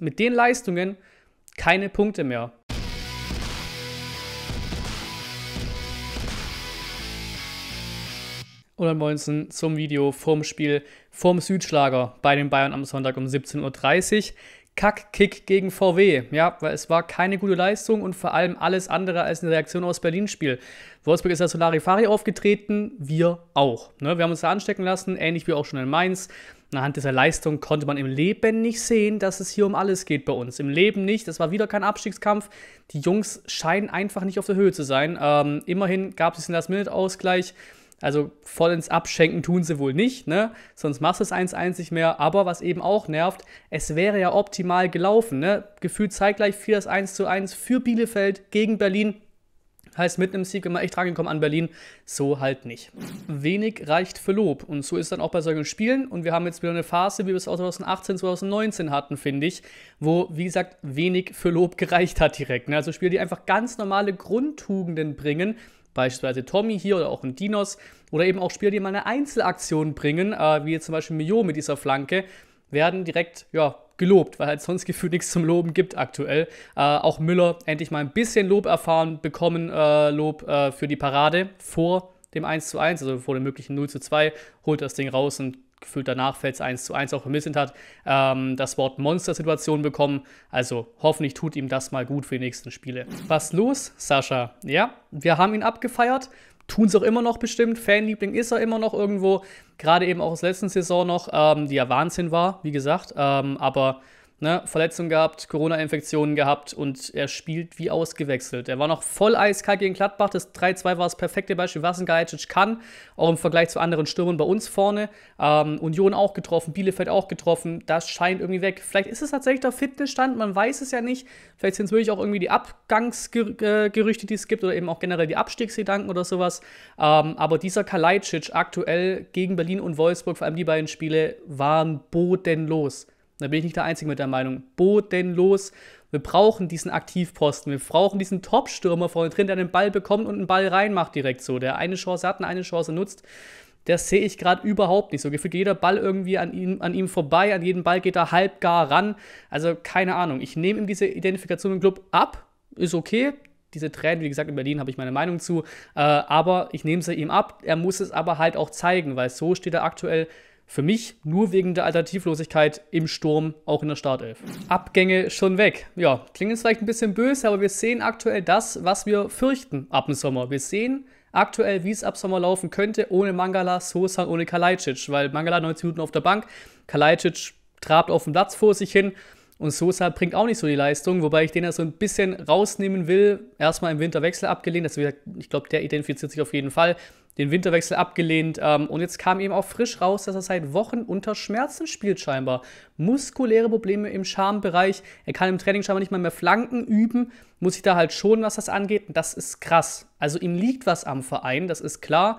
mit den Leistungen keine Punkte mehr. Und ansonsten zum Video vorm Spiel vorm Südschlager bei den Bayern am Sonntag um 17.30 Uhr. Kackkick gegen VW. Ja, weil es war keine gute Leistung und vor allem alles andere als eine Reaktion aus Berlin-Spiel. Wolfsburg ist als Solarifari aufgetreten, wir auch. Ne? Wir haben uns da anstecken lassen, ähnlich wie auch schon in Mainz. Anhand dieser Leistung konnte man im Leben nicht sehen, dass es hier um alles geht bei uns. Im Leben nicht. Das war wieder kein Abstiegskampf. Die Jungs scheinen einfach nicht auf der Höhe zu sein. Ähm, immerhin gab es den Last-Minute-Ausgleich. Also voll ins Abschenken tun sie wohl nicht, ne? Sonst machst du es 1-1 nicht mehr. Aber was eben auch nervt, es wäre ja optimal gelaufen, ne? Gefühlt zeitgleich 4 das 1-1 für Bielefeld gegen Berlin. Heißt, mit einem Sieg immer echt rangekommen an Berlin. So halt nicht. Wenig reicht für Lob. Und so ist dann auch bei solchen Spielen. Und wir haben jetzt wieder eine Phase, wie wir es 2018, 2019 hatten, finde ich, wo, wie gesagt, wenig für Lob gereicht hat direkt. Ne? Also Spiele, die einfach ganz normale Grundtugenden bringen, beispielsweise Tommy hier oder auch ein Dinos oder eben auch Spieler, die mal eine Einzelaktion bringen, äh, wie jetzt zum Beispiel Mio mit dieser Flanke, werden direkt ja, gelobt, weil halt sonst gefühlt nichts zum Loben gibt aktuell. Äh, auch Müller endlich mal ein bisschen Lob erfahren, bekommen äh, Lob äh, für die Parade vor dem 1 zu 1, also vor dem möglichen 0 zu 2, holt das Ding raus und gefühlt danach fällt es 1 zu 1 auch vermisst hat, ähm, das Wort Monster-Situation bekommen. Also hoffentlich tut ihm das mal gut für die nächsten Spiele. Was los, Sascha? Ja, wir haben ihn abgefeiert. Tun es auch immer noch bestimmt. Fanliebling ist er immer noch irgendwo. Gerade eben auch aus der letzten Saison noch, ähm, die ja Wahnsinn war, wie gesagt. Ähm, aber ne, Verletzung gehabt, Corona-Infektionen gehabt und er spielt wie ausgewechselt. Er war noch voll eiskalt gegen Gladbach. Das 3-2 war das perfekte Beispiel, was ein Gajcic kann, auch im Vergleich zu anderen Stürmern bei uns vorne. Ähm, Union auch getroffen, Bielefeld auch getroffen. Das scheint irgendwie weg. Vielleicht ist es tatsächlich der Fitnessstand, man weiß es ja nicht. Vielleicht sind es wirklich auch irgendwie die Abgangsgerüchte, die es gibt oder eben auch generell die Abstiegsgedanken oder sowas. Ähm, aber dieser Kalajdzic aktuell gegen Berlin und Wolfsburg, vor allem die beiden Spiele, waren bodenlos. Da bin ich nicht der Einzige mit der Meinung. Bodenlos. Wir brauchen diesen Aktivposten. Wir brauchen diesen Top-Stürmer vorne drin, der den Ball bekommt und einen Ball reinmacht direkt so. Der eine Chance hat und eine Chance nutzt. Das sehe ich gerade überhaupt nicht. So gefühlt jeder Ball irgendwie an ihm, an ihm vorbei. An jedem Ball geht er halb gar ran. Also keine Ahnung. Ich nehme ihm diese Identifikation im Club ab. Ist okay diese Tränen, wie gesagt, in Berlin habe ich meine Meinung zu, äh, aber ich nehme sie ihm ab. Er muss es aber halt auch zeigen, weil so steht er aktuell für mich nur wegen der Alternativlosigkeit im Sturm, auch in der Startelf. Abgänge schon weg. Ja, klingt jetzt vielleicht ein bisschen böse, aber wir sehen aktuell das, was wir fürchten ab dem Sommer. Wir sehen aktuell, wie es ab Sommer laufen könnte, ohne Mangala, Sosa, ohne Kalajdzic, weil Mangala 90 Minuten auf der Bank, Kalajdzic trabt auf dem Platz vor sich hin und Sosa bringt auch nicht so die Leistung, wobei ich den ja so ein bisschen rausnehmen will. Erstmal im Winterwechsel abgelehnt, also ich glaube, der identifiziert sich auf jeden Fall. Den Winterwechsel abgelehnt ähm, und jetzt kam eben auch frisch raus, dass er seit Wochen unter Schmerzen spielt scheinbar. Muskuläre Probleme im Schambereich, er kann im Training scheinbar nicht mal mehr Flanken üben, muss sich da halt schon, was das angeht. Und das ist krass. Also ihm liegt was am Verein, das ist klar.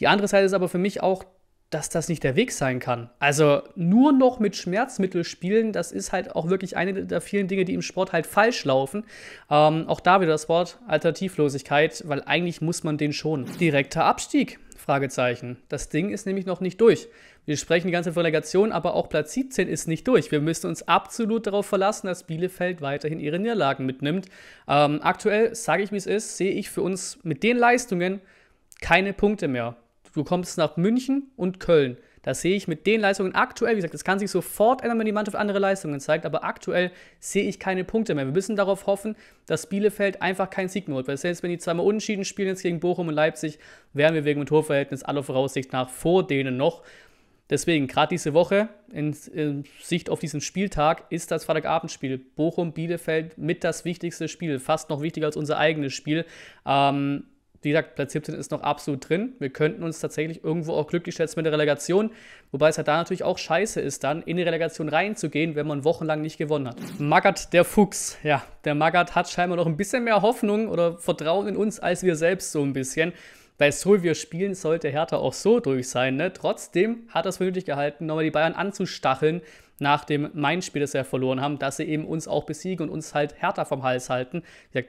Die andere Seite ist aber für mich auch, dass das nicht der Weg sein kann. Also nur noch mit Schmerzmittel spielen, das ist halt auch wirklich eine der vielen Dinge, die im Sport halt falsch laufen. Ähm, auch da wieder das Wort Alternativlosigkeit, weil eigentlich muss man den schon. Direkter Abstieg. Fragezeichen. Das Ding ist nämlich noch nicht durch. Wir sprechen die ganze Relegation, aber auch Platz 17 ist nicht durch. Wir müssen uns absolut darauf verlassen, dass Bielefeld weiterhin ihre Niederlagen mitnimmt. Ähm, aktuell, sage ich wie es ist, sehe ich für uns mit den Leistungen keine Punkte mehr. Du kommst nach München und Köln. Da sehe ich mit den Leistungen aktuell, wie gesagt, das kann sich sofort ändern, wenn die Mannschaft andere Leistungen zeigt, aber aktuell sehe ich keine Punkte mehr. Wir müssen darauf hoffen, dass Bielefeld einfach keinen Sieg mehr holt, weil selbst wenn die zweimal unentschieden spielen jetzt gegen Bochum und Leipzig, wären wir wegen dem Torverhältnis aller Voraussicht nach vor denen noch. Deswegen, gerade diese Woche, in, in, Sicht auf diesen Spieltag, ist das Freitagabendspiel Bochum-Bielefeld mit das wichtigste Spiel, fast noch wichtiger als unser eigenes Spiel. Ähm, wie gesagt, Platz 17 ist noch absolut drin. Wir könnten uns tatsächlich irgendwo auch glücklich schätzen mit der Relegation, wobei es ja da natürlich auch scheiße ist, dann in die Relegation reinzugehen, wenn man wochenlang nicht gewonnen hat. Magath der Fuchs, ja, der Magat hat scheinbar noch ein bisschen mehr Hoffnung oder Vertrauen in uns als wir selbst so ein bisschen bei Solvio spielen sollte Hertha auch so durch sein. Ne? Trotzdem hat er es für nötig gehalten, nochmal die Bayern anzustacheln nach dem Main-Spiel, das wir verloren haben, dass sie eben uns auch besiegen und uns halt Hertha vom Hals halten.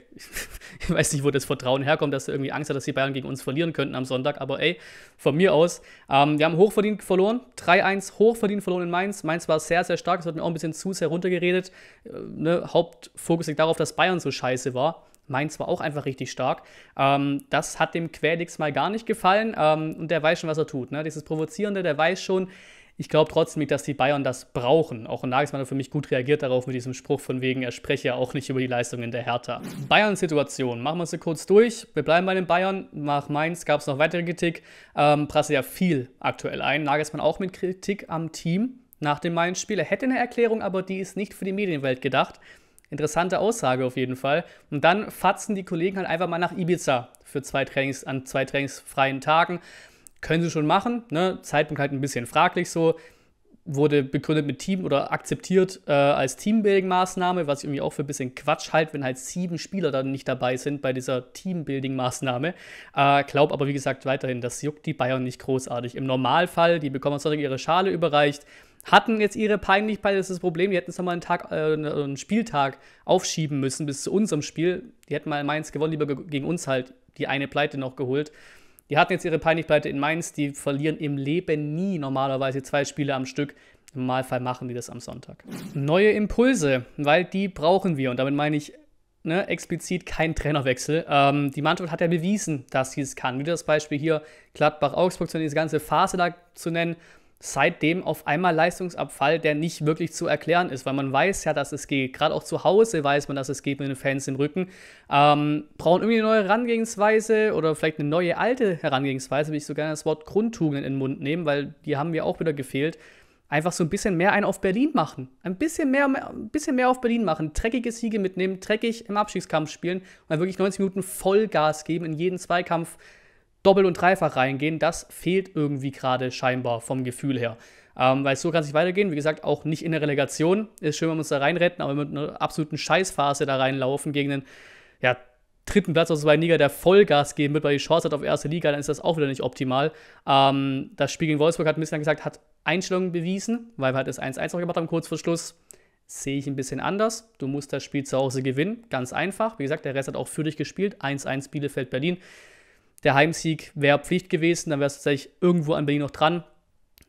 Ich weiß nicht, wo das Vertrauen herkommt, dass er irgendwie Angst hat, dass die Bayern gegen uns verlieren könnten am Sonntag, aber ey, von mir aus. Ähm, wir haben hochverdient verloren, 3-1 hochverdient verloren in Mainz. Mainz war sehr, sehr stark, es hat mir auch ein bisschen zu sehr runtergeredet. Äh, ne? Hauptfokus liegt darauf, dass Bayern so scheiße war. Mainz war auch einfach richtig stark. Ähm, das hat dem Querdix mal gar nicht gefallen ähm, und der weiß schon, was er tut. Ne? Dieses Provozierende, der weiß schon, ich glaube trotzdem nicht, dass die Bayern das brauchen. Auch Nagelsmann hat für mich gut reagiert darauf mit diesem Spruch von wegen, er spreche ja auch nicht über die Leistungen der Hertha. bayern Situation, machen wir sie kurz durch. Wir bleiben bei den Bayern. Nach Mainz gab es noch weitere Kritik. Ähm, prasse ja viel aktuell ein. Nagelsmann auch mit Kritik am Team nach dem Mainz-Spiel. Er hätte eine Erklärung, aber die ist nicht für die Medienwelt gedacht. Interessante Aussage auf jeden Fall. Und dann fatzen die Kollegen halt einfach mal nach Ibiza für zwei Trainings an zwei trainingsfreien Tagen. Können sie schon machen, ne? Zeitpunkt halt ein bisschen fraglich so. Wurde begründet mit Team oder akzeptiert äh, als Teambuilding-Maßnahme, was ich irgendwie auch für ein bisschen Quatsch halt, wenn halt sieben Spieler dann nicht dabei sind bei dieser Teambuilding-Maßnahme. Äh, glaub aber, wie gesagt, weiterhin, das juckt die Bayern nicht großartig. Im Normalfall, die bekommen sonst ihre Schale überreicht hatten jetzt ihre Peinlichkeit, das ist das Problem. Die hätten es nochmal einen, Tag, äh, ne, einen Spieltag aufschieben müssen bis zu unserem Spiel. Die hätten mal in Mainz gewonnen, lieber gegen uns halt die eine Pleite noch geholt. Die hatten jetzt ihre Peinlichpleite in Mainz, die verlieren im Leben nie normalerweise zwei Spiele am Stück. Im Normalfall machen die das am Sonntag. Neue Impulse, weil die brauchen wir. Und damit meine ich ne, explizit keinen Trainerwechsel. Ähm, die Mannschaft hat ja bewiesen, dass sie es kann. Wie das Beispiel hier Gladbach-Augsburg, diese ganze Phase da zu nennen seitdem auf einmal Leistungsabfall, der nicht wirklich zu erklären ist, weil man weiß ja, dass es geht. Gerade auch zu Hause weiß man, dass es geht mit den Fans im Rücken. Ähm, brauchen irgendwie eine neue Herangehensweise oder vielleicht eine neue alte Herangehensweise, würde ich so gerne das Wort Grundtugenden in den Mund nehmen, weil die haben mir auch wieder gefehlt. Einfach so ein bisschen mehr einen auf Berlin machen. Ein bisschen mehr, ein bisschen mehr auf Berlin machen. Dreckige Siege mitnehmen, dreckig im Abstiegskampf spielen und dann wirklich 90 Minuten Vollgas geben in jeden Zweikampf doppelt und dreifach reingehen, das fehlt irgendwie gerade scheinbar vom Gefühl her. Ähm, weil so kann es nicht weitergehen. Wie gesagt, auch nicht in der Relegation. Ist schön, wenn wir uns da reinretten, aber mit einer absoluten Scheißphase da reinlaufen gegen den ja, dritten Platz aus der zweiten Liga, der Vollgas geben wird, weil die Chance hat auf erste Liga, dann ist das auch wieder nicht optimal. Ähm, das Spiel gegen Wolfsburg hat ein bisschen gesagt, hat Einstellungen bewiesen, weil wir halt das 1-1 noch gemacht haben, kurz vor Schluss. Sehe ich ein bisschen anders. Du musst das Spiel zu Hause gewinnen, ganz einfach. Wie gesagt, der Rest hat auch für dich gespielt. 1-1 Bielefeld-Berlin der Heimsieg wäre Pflicht gewesen, dann wärst du tatsächlich irgendwo an Berlin noch dran.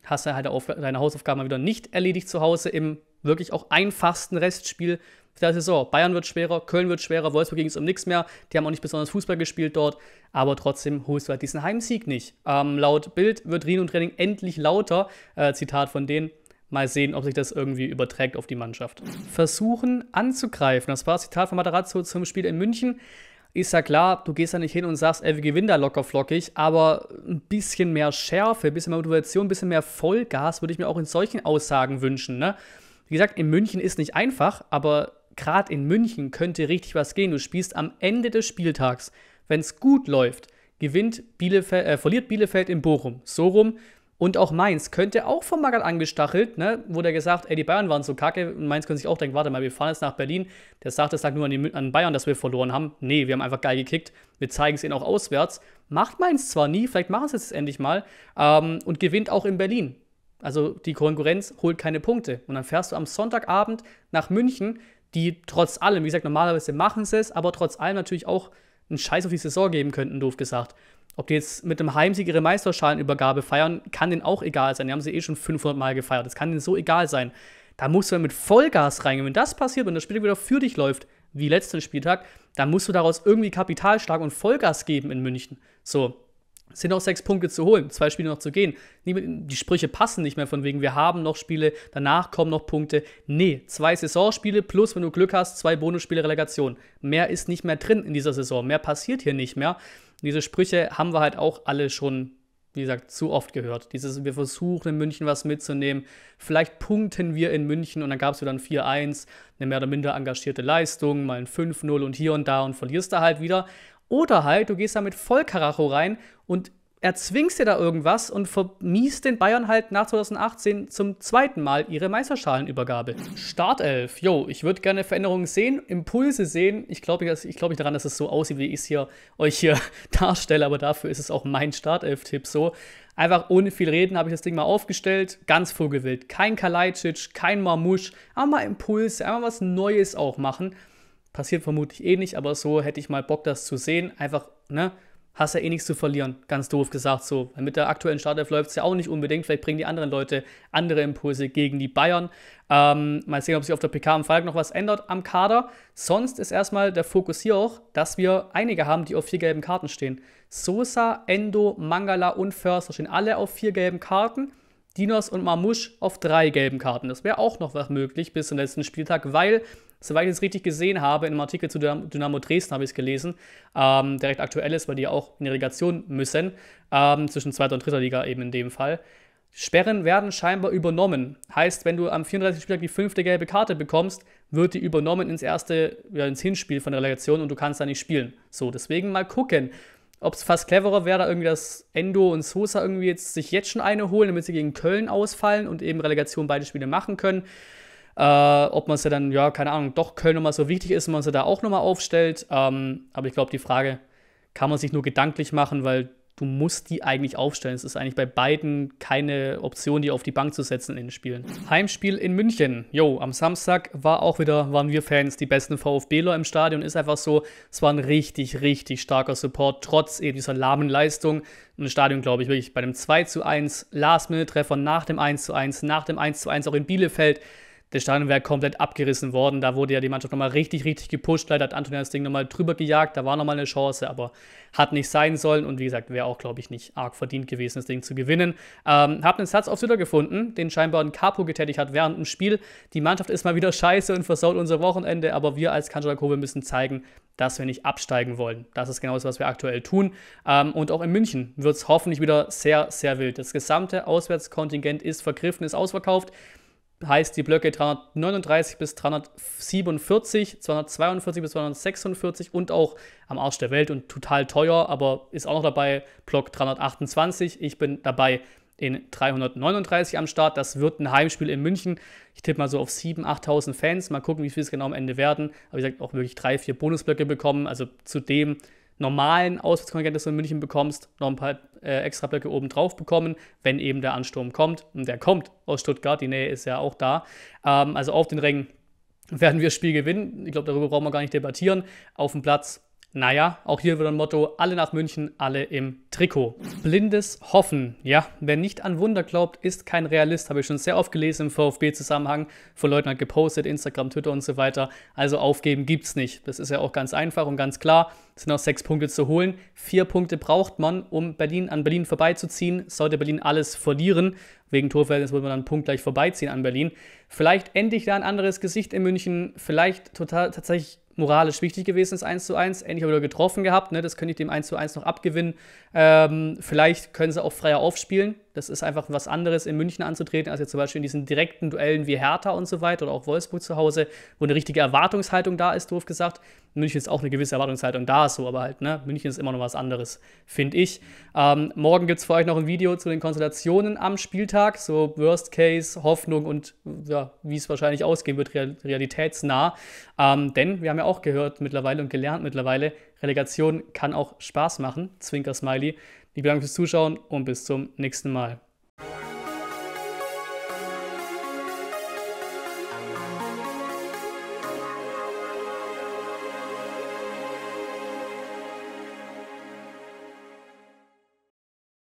Hast dann halt deine Hausaufgaben mal wieder nicht erledigt zu Hause im wirklich auch einfachsten Restspiel der Saison. Bayern wird schwerer, Köln wird schwerer, Wolfsburg ging es um nichts mehr. Die haben auch nicht besonders Fußball gespielt dort, aber trotzdem holst du halt diesen Heimsieg nicht. Ähm, laut Bild wird Rien und Training endlich lauter. Äh, Zitat von denen. Mal sehen, ob sich das irgendwie überträgt auf die Mannschaft. Versuchen anzugreifen. Das war das Zitat von Matarazzo zum Spiel in München. Ist ja klar, du gehst ja nicht hin und sagst, ey, wir gewinnen da locker flockig, aber ein bisschen mehr Schärfe, ein bisschen mehr Motivation, ein bisschen mehr Vollgas würde ich mir auch in solchen Aussagen wünschen. Ne? Wie gesagt, in München ist nicht einfach, aber gerade in München könnte richtig was gehen. Du spielst am Ende des Spieltags, wenn es gut läuft, gewinnt Bielefeld, äh, verliert Bielefeld in Bochum. So rum, und auch Mainz könnte auch vom Magath angestachelt, ne, wurde gesagt, ey, die Bayern waren so kacke. Und Mainz könnte sich auch denken, warte mal, wir fahren jetzt nach Berlin. Der sagt, das lag nur an, die, an Bayern, dass wir verloren haben. Nee, wir haben einfach geil gekickt. Wir zeigen es ihnen auch auswärts. Macht Mainz zwar nie, vielleicht machen sie es endlich mal. Ähm, und gewinnt auch in Berlin. Also die Konkurrenz holt keine Punkte. Und dann fährst du am Sonntagabend nach München, die trotz allem, wie gesagt, normalerweise machen sie es, aber trotz allem natürlich auch einen Scheiß auf die Saison geben könnten, doof gesagt. Ob die jetzt mit einem Heimsieg ihre Meisterschalenübergabe feiern, kann denen auch egal sein. Die haben sie eh schon 500 Mal gefeiert. Das kann denen so egal sein. Da musst du dann mit Vollgas reingehen. Wenn das passiert, wenn das Spiel wieder für dich läuft, wie letzten Spieltag, dann musst du daraus irgendwie Kapital schlagen und Vollgas geben in München. So, es sind noch sechs Punkte zu holen, zwei Spiele noch zu gehen. Die Sprüche passen nicht mehr von wegen, wir haben noch Spiele, danach kommen noch Punkte. Nee, zwei Saisonspiele plus, wenn du Glück hast, zwei Bonusspiele Relegation. Mehr ist nicht mehr drin in dieser Saison, mehr passiert hier nicht mehr. Und diese Sprüche haben wir halt auch alle schon, wie gesagt, zu oft gehört. Dieses, wir versuchen in München was mitzunehmen, vielleicht punkten wir in München und dann gab es wieder ein 4-1, eine mehr oder minder engagierte Leistung, mal ein 5-0 und hier und da und verlierst da halt wieder. Oder halt, du gehst da mit Vollkaracho rein und erzwingst dir da irgendwas und vermies den Bayern halt nach 2018 zum zweiten Mal ihre Meisterschalenübergabe. Startelf, yo, ich würde gerne Veränderungen sehen, Impulse sehen. Ich glaube ich glaub nicht daran, dass es so aussieht, wie ich es hier euch hier darstelle, aber dafür ist es auch mein Startelf-Tipp so. Einfach ohne viel reden habe ich das Ding mal aufgestellt. Ganz vogelwild. Kein Kalajdzic, kein Marmusch. Aber mal Impulse, einmal was Neues auch machen. Passiert vermutlich eh nicht, aber so hätte ich mal Bock, das zu sehen. Einfach, ne? hast ja eh nichts zu verlieren, ganz doof gesagt so. Weil Mit der aktuellen Startelf läuft es ja auch nicht unbedingt. Vielleicht bringen die anderen Leute andere Impulse gegen die Bayern. Ähm, mal sehen, ob sich auf der PK am Falk noch was ändert am Kader. Sonst ist erstmal der Fokus hier auch, dass wir einige haben, die auf vier gelben Karten stehen. Sosa, Endo, Mangala und Förster stehen alle auf vier gelben Karten. Dinos und Marmusch auf drei gelben Karten. Das wäre auch noch was möglich bis zum letzten Spieltag, weil, soweit ich es richtig gesehen habe, in einem Artikel zu Dynamo Dresden habe ich es gelesen, ähm, der recht aktuell ist, weil die auch in die Relegation müssen, ähm, zwischen zweiter und dritter Liga eben in dem Fall. Sperren werden scheinbar übernommen. Heißt, wenn du am 34. Spieltag die fünfte gelbe Karte bekommst, wird die übernommen ins erste, ja, ins Hinspiel von der Relegation und du kannst da nicht spielen. So, deswegen mal gucken ob es fast cleverer wäre, da irgendwie das Endo und Sosa irgendwie jetzt sich jetzt schon eine holen, damit sie gegen Köln ausfallen und eben Relegation beide Spiele machen können. Äh, ob man es ja dann, ja, keine Ahnung, doch Köln nochmal so wichtig ist und man sie da auch nochmal aufstellt. Ähm, aber ich glaube, die Frage kann man sich nur gedanklich machen, weil du musst die eigentlich aufstellen. Es ist eigentlich bei beiden keine Option, die auf die Bank zu setzen in den Spielen. Heimspiel in München. Jo, am Samstag war auch wieder, waren wir Fans, die besten VfBler im Stadion. Ist einfach so, es war ein richtig, richtig starker Support, trotz eben dieser lahmen Leistung. Und das Stadion, glaube ich, wirklich bei dem 2 zu 1 Last-Minute-Treffer nach dem 1 zu 1, nach dem 1 zu 1 auch in Bielefeld das Stadion wäre komplett abgerissen worden. Da wurde ja die Mannschaft nochmal richtig, richtig gepusht. Leider hat Antonia das Ding nochmal drüber gejagt. Da war nochmal eine Chance, aber hat nicht sein sollen. Und wie gesagt, wäre auch, glaube ich, nicht arg verdient gewesen, das Ding zu gewinnen. Ähm, hab einen Satz auf Twitter gefunden, den scheinbar ein Capo getätigt hat während dem Spiel. Die Mannschaft ist mal wieder scheiße und versaut unser Wochenende, aber wir als Kanjala Kobe müssen zeigen, dass wir nicht absteigen wollen. Das ist genau das, was wir aktuell tun. Ähm, und auch in München wird es hoffentlich wieder sehr, sehr wild. Das gesamte Auswärtskontingent ist vergriffen, ist ausverkauft heißt die Blöcke 339 bis 347, 242 bis 246 und auch am Arsch der Welt und total teuer, aber ist auch noch dabei Block 328. Ich bin dabei in 339 am Start. Das wird ein Heimspiel in München. Ich tippe mal so auf 7.000, 8.000 Fans. Mal gucken, wie viel es genau am Ende werden. Aber wie gesagt, auch wirklich drei, vier Bonusblöcke bekommen. Also zudem normalen Auswärtskontingentes in München bekommst, noch ein paar äh, extra Blöcke oben drauf bekommen, wenn eben der Ansturm kommt. Und der kommt aus Stuttgart, die Nähe ist ja auch da. Ähm, also auf den Rängen werden wir das Spiel gewinnen. Ich glaube, darüber brauchen wir gar nicht debattieren. Auf dem Platz naja, auch hier wird ein Motto, alle nach München, alle im Trikot. Blindes Hoffen. Ja, wer nicht an Wunder glaubt, ist kein Realist. Habe ich schon sehr oft gelesen im VfB-Zusammenhang. Von Leuten hat gepostet, Instagram, Twitter und so weiter. Also aufgeben gibt's nicht. Das ist ja auch ganz einfach und ganz klar. Es sind auch sechs Punkte zu holen. Vier Punkte braucht man, um Berlin an Berlin vorbeizuziehen. Sollte Berlin alles verlieren, wegen Torverhältnis würde man dann einen Punkt gleich vorbeiziehen an Berlin. Vielleicht endlich da ein anderes Gesicht in München. Vielleicht total tatsächlich moralisch wichtig gewesen ist, 1 zu 1. Endlich habe ich getroffen gehabt, ne? das könnte ich dem 1 zu 1 noch abgewinnen. Ähm, vielleicht können sie auch freier aufspielen. Das ist einfach was anderes, in München anzutreten, als jetzt zum Beispiel in diesen direkten Duellen wie Hertha und so weiter oder auch Wolfsburg zu Hause, wo eine richtige Erwartungshaltung da ist, doof gesagt. München ist auch eine gewisse Erwartungshaltung da, ist so, aber halt, ne? München ist immer noch was anderes, finde ich. Ähm, morgen gibt es für euch noch ein Video zu den Konstellationen am Spieltag, so Worst Case, Hoffnung und ja, wie es wahrscheinlich ausgehen wird, real, realitätsnah. Ähm, denn wir haben ja auch gehört mittlerweile und gelernt mittlerweile, Relegation kann auch Spaß machen. Zwinker Smiley. Liebe Dank fürs Zuschauen und bis zum nächsten Mal.